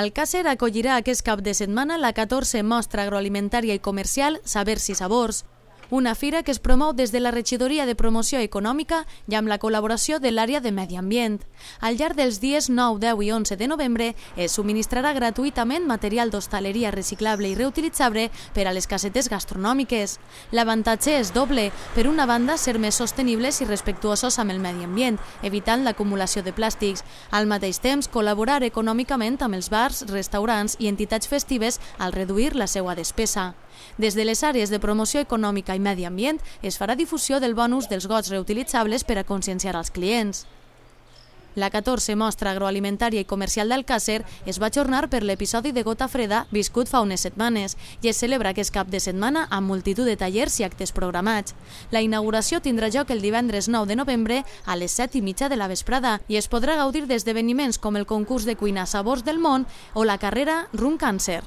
El Càcer acollirà aquest cap de setmana la 14 mostra agroalimentària i comercial Saber i Sabors, una fira que es promou des de la Regidoria de Promoció Econòmica i amb la col·laboració de l'àrea de Medi Ambient. Al llarg dels dies 9, 10 i 11 de novembre es subministrarà gratuïtament material d'hostaleria reciclable i reutilitzable per a les casetes gastronòmiques. L'avantatge és doble, per una banda ser més sostenibles i respectuosos amb el medi ambient, evitant l'acumulació de plàstics, al mateix temps col·laborar econòmicament amb els bars, restaurants i entitats festives al reduir la seva despesa. Des de les àrees de promoció econòmica i Medi Ambient es farà difusió del bonus dels gots reutilitzables per a conscienciar els clients. La 14 mostra agroalimentària i comercial d'Alcàcer es va ajornar per l'episodi de gota freda viscut fa unes setmanes i es celebra aquest cap de setmana amb multitud de tallers i actes programats. La inauguració tindrà lloc el divendres 9 de novembre a les 7 i mitja de la vesprada i es podrà gaudir d'esdeveniments com el concurs de cuina Sabors del Món o la carrera Run Càncer.